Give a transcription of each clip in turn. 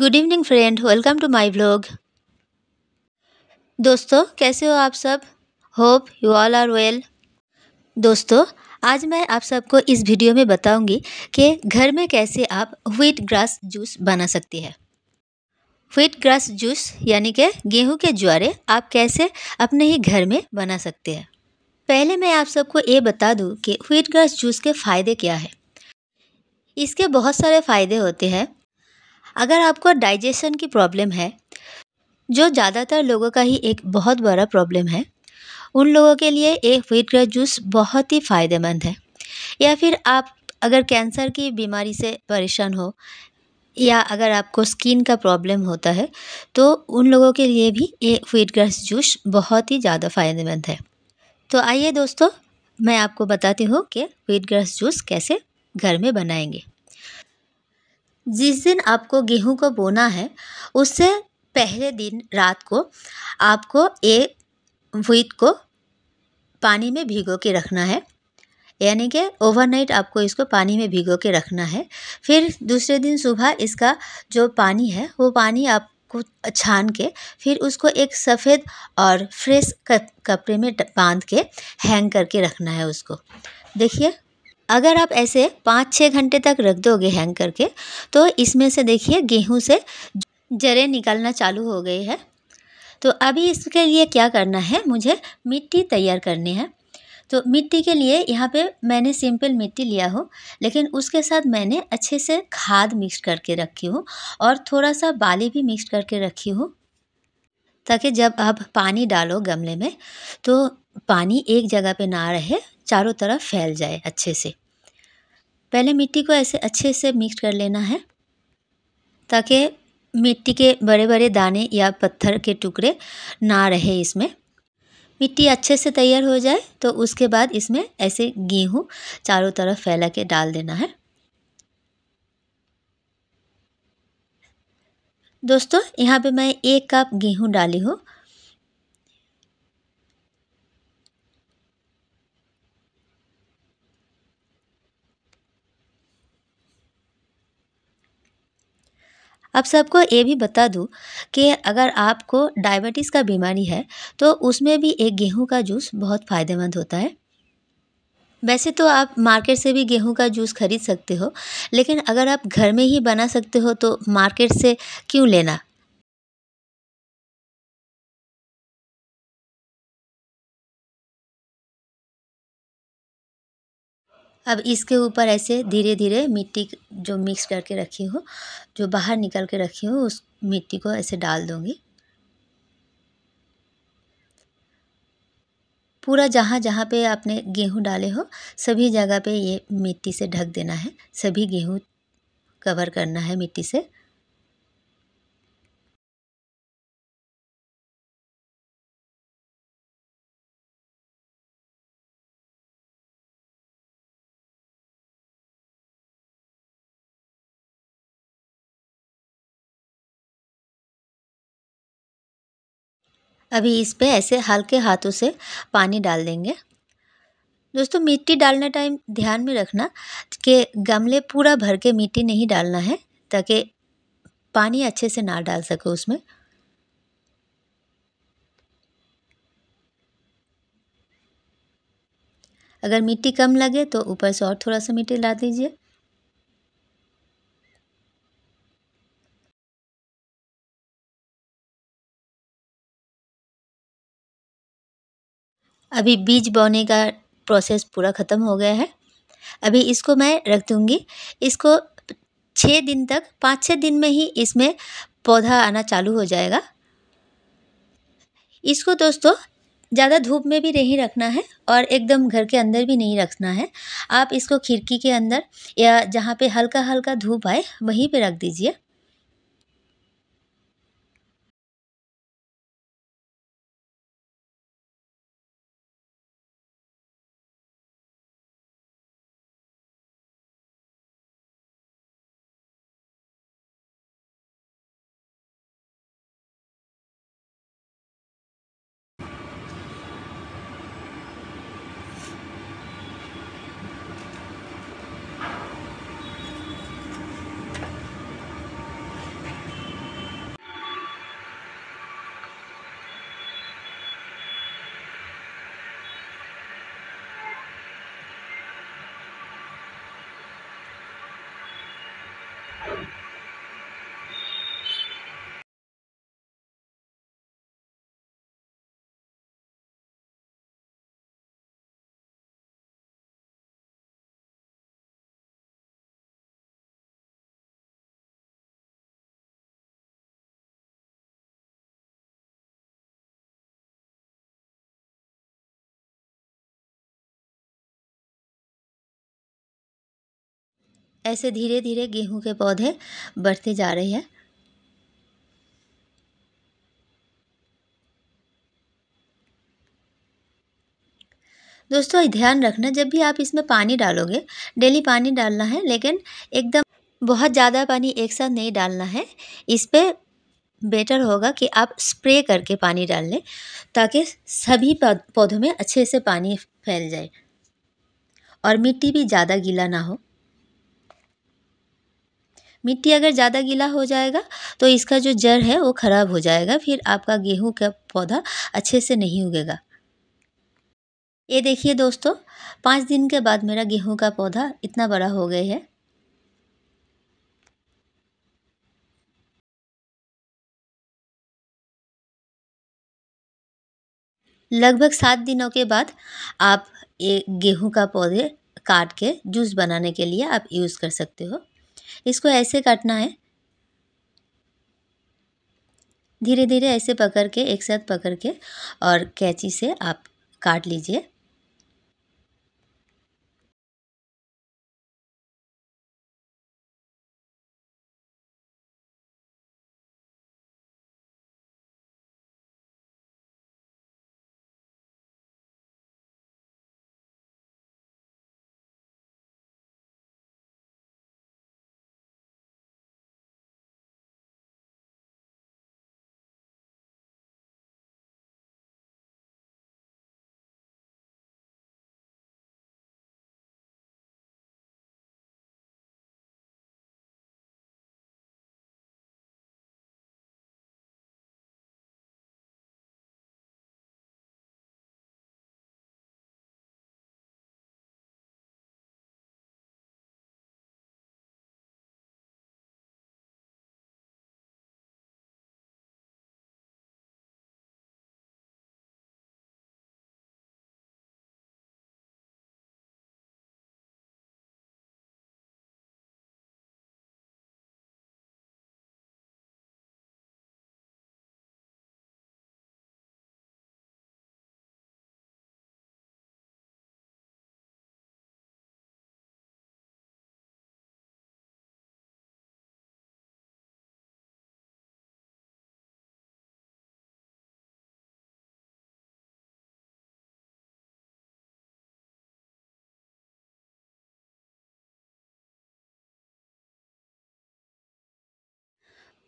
good evening friend welcome to my blog दोस्तों कैसे हो आप सब hope you all are well दोस्तों आज मैं आप सबको इस वीडियो में बताऊंगी कि घर में कैसे आप व्हीट ग्रास जूस बना सकती है व्हीट ग्रास जूस यानी कि गेहूं के ज्वारे आप कैसे अपने ही घर में बना सकते हैं पहले मैं आप सबको ये बता दूं कि व्हीट ग्रास जूस के फ़ायदे क्या है इसके बहुत सारे फ़ायदे होते हैं अगर आपको डाइजेशन की प्रॉब्लम है जो ज़्यादातर लोगों का ही एक बहुत बड़ा प्रॉब्लम है उन लोगों के लिए एक व्हीट ग्रेस जूस बहुत ही फ़ायदेमंद है या फिर आप अगर कैंसर की बीमारी से परेशान हो या अगर आपको स्किन का प्रॉब्लम होता है तो उन लोगों के लिए भी ये व्हीट ग्रास जूस बहुत ही ज़्यादा फ़ायदेमंद है तो आइए दोस्तों मैं आपको बताती हूँ कि व्हीट ग्रास जूस कैसे घर में बनाएंगे जिस दिन आपको गेहूँ को बोना है उससे पहले दिन रात को आपको ये व्हीट को पानी में भिगो के रखना है यानी कि ओवरनाइट आपको इसको पानी में भिगो के रखना है फिर दूसरे दिन सुबह इसका जो पानी है वो पानी आपको छान के फिर उसको एक सफ़ेद और फ्रेश कपड़े में बांध के हैंग करके रखना है उसको देखिए अगर आप ऐसे पाँच छः घंटे तक रख दोगे हैंग करके तो इसमें से देखिए गेहूँ से जरे निकलना चालू हो गई है तो अभी इसके लिए क्या करना है मुझे मिट्टी तैयार करनी है तो मिट्टी के लिए यहाँ पे मैंने सिंपल मिट्टी लिया हो लेकिन उसके साथ मैंने अच्छे से खाद मिक्स करके रखी हूँ और थोड़ा सा बाली भी मिक्स करके रखी हूँ ताकि जब आप पानी डालो गमले में तो पानी एक जगह पे ना रहे चारों तरफ फैल जाए अच्छे से पहले मिट्टी को ऐसे अच्छे से मिक्स कर लेना है ताकि मिट्टी के बड़े बड़े दाने या पत्थर के टुकड़े ना रहे इसमें मिट्टी अच्छे से तैयार हो जाए तो उसके बाद इसमें ऐसे गेहूँ चारों तरफ फैला के डाल देना है दोस्तों यहाँ पे मैं एक कप गेहूँ डाली हूँ अब सबको ये भी बता दूँ कि अगर आपको डायबिटीज़ का बीमारी है तो उसमें भी एक गेहूँ का जूस बहुत फ़ायदेमंद होता है वैसे तो आप मार्केट से भी गेहूं का जूस खरीद सकते हो लेकिन अगर आप घर में ही बना सकते हो तो मार्केट से क्यों लेना अब इसके ऊपर ऐसे धीरे धीरे मिट्टी जो मिक्स करके रखी हो जो बाहर निकल के रखी हो उस मिट्टी को ऐसे डाल दूँगी पूरा जहाँ जहाँ पे आपने गेहूँ डाले हो सभी जगह पे ये मिट्टी से ढक देना है सभी गेहूँ कवर करना है मिट्टी से अभी इस पे ऐसे हल्के हाथों से पानी डाल देंगे दोस्तों मिट्टी डालने टाइम ध्यान में रखना कि गमले पूरा भर के मिट्टी नहीं डालना है ताकि पानी अच्छे से ना डाल सको उसमें अगर मिट्टी कम लगे तो ऊपर से और थोड़ा सा मिट्टी ला दीजिए अभी बीज बोने का प्रोसेस पूरा ख़त्म हो गया है अभी इसको मैं रख दूँगी इसको छः दिन तक पाँच छः दिन में ही इसमें पौधा आना चालू हो जाएगा इसको दोस्तों ज़्यादा धूप में भी नहीं रखना है और एकदम घर के अंदर भी नहीं रखना है आप इसको खिड़की के अंदर या जहाँ पे हल्का हल्का धूप आए वहीं पे रख दीजिए ऐसे धीरे धीरे गेहूँ के पौधे बढ़ते जा रहे हैं दोस्तों ध्यान रखना जब भी आप इसमें पानी डालोगे डेली पानी डालना है लेकिन एकदम बहुत ज़्यादा पानी एक साथ नहीं डालना है इस पर बेटर होगा कि आप स्प्रे करके पानी डाल लें ताकि सभी पौधों में अच्छे से पानी फैल जाए और मिट्टी भी ज़्यादा गीला ना हो मिट्टी अगर ज़्यादा गीला हो जाएगा तो इसका जो जड़ है वो ख़राब हो जाएगा फिर आपका गेहूँ का पौधा अच्छे से नहीं उगेगा ये देखिए दोस्तों पाँच दिन के बाद मेरा गेहूँ का पौधा इतना बड़ा हो गया है लगभग सात दिनों के बाद आप ये गेहूँ का पौधे काट के जूस बनाने के लिए आप यूज़ कर सकते हो इसको ऐसे काटना है धीरे धीरे ऐसे पकड़ के एक साथ पकड़ के और कैंची से आप काट लीजिए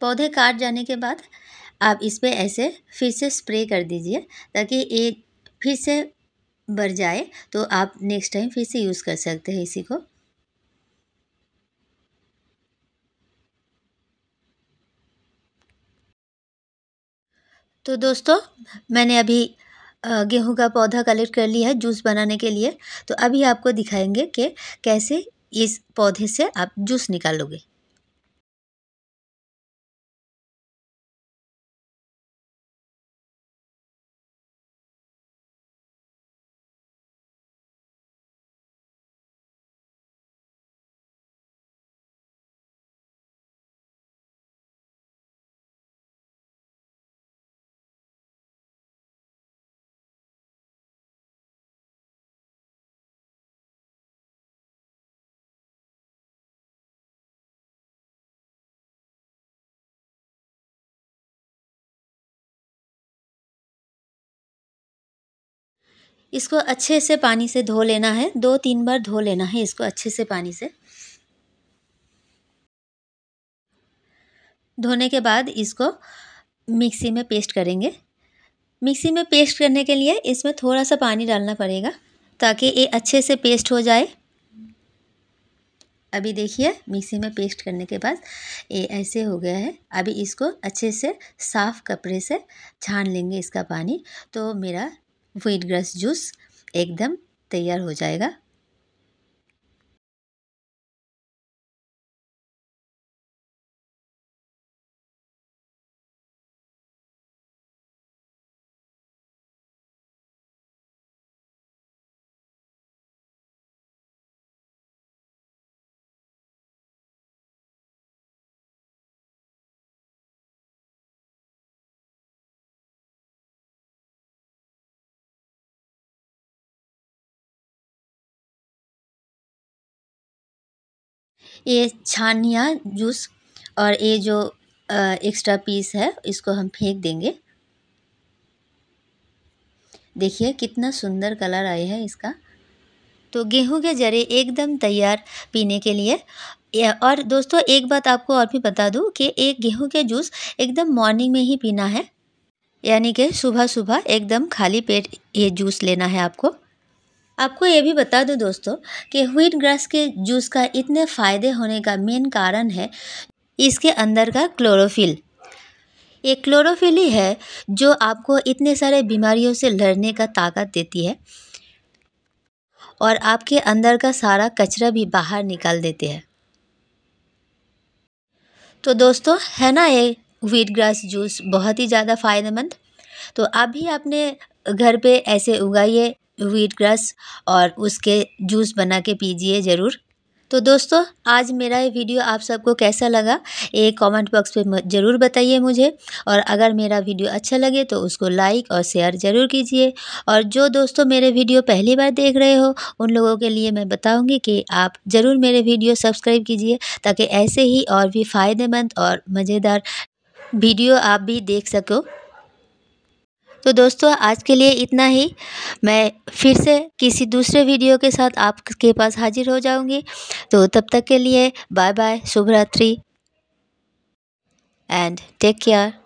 पौधे काट जाने के बाद आप इस पर ऐसे फिर से स्प्रे कर दीजिए ताकि ये फिर से बढ़ जाए तो आप नेक्स्ट टाइम फिर से यूज़ कर सकते हैं इसी को तो दोस्तों मैंने अभी गेहूं का पौधा कलेक्ट कर लिया है जूस बनाने के लिए तो अभी आपको दिखाएंगे कि कैसे इस पौधे से आप जूस निकालोगे इसको अच्छे से पानी से धो लेना है दो तीन बार धो लेना है इसको अच्छे से पानी से धोने के बाद इसको मिक्सी में पेस्ट करेंगे मिक्सी में पेस्ट करने के लिए इसमें थोड़ा सा पानी डालना पड़ेगा ताकि ये अच्छे से पेस्ट हो जाए अभी देखिए मिक्सी में पेस्ट करने के बाद ये ऐसे हो गया है अभी इसको अच्छे से साफ़ कपड़े से छान लेंगे इसका पानी तो मेरा व्हीट ग्रास जूस एकदम तैयार हो जाएगा ये छानिया जूस और ये जो एक्स्ट्रा पीस है इसको हम फेंक देंगे देखिए कितना सुंदर कलर आया है इसका तो गेहूं के जरे एकदम तैयार पीने के लिए और दोस्तों एक बात आपको और भी बता दूं कि एक गेहूं के जूस एकदम मॉर्निंग में ही पीना है यानी कि सुबह सुबह एकदम खाली पेट ये जूस लेना है आपको आपको ये भी बता दूं दोस्तों कि व्हीट ग्रास के जूस का इतने फ़ायदे होने का मेन कारण है इसके अंदर का क्लोरोफिल ये क्लोरोफिल ही है जो आपको इतने सारे बीमारियों से लड़ने का ताकत देती है और आपके अंदर का सारा कचरा भी बाहर निकाल देते हैं तो दोस्तों है ना ये व्हीट ग्रास जूस बहुत ही ज़्यादा फ़ायदेमंद तो आप भी अपने घर पे ऐसे उगाइए व्हीट ग्रास और उसके जूस बना के पीजिए ज़रूर तो दोस्तों आज मेरा ये वीडियो आप सबको कैसा लगा ये कमेंट बॉक्स पे ज़रूर बताइए मुझे और अगर मेरा वीडियो अच्छा लगे तो उसको लाइक और शेयर ज़रूर कीजिए और जो दोस्तों मेरे वीडियो पहली बार देख रहे हो उन लोगों के लिए मैं बताऊंगी कि आप ज़रूर मेरे वीडियो सब्सक्राइब कीजिए ताकि ऐसे ही और भी फ़ायदेमंद और मज़ेदार वीडियो आप भी देख सको तो दोस्तों आज के लिए इतना ही मैं फिर से किसी दूसरे वीडियो के साथ आपके पास हाजिर हो जाऊँगी तो तब तक के लिए बाय बाय शुभ रात्रि एंड टेक केयर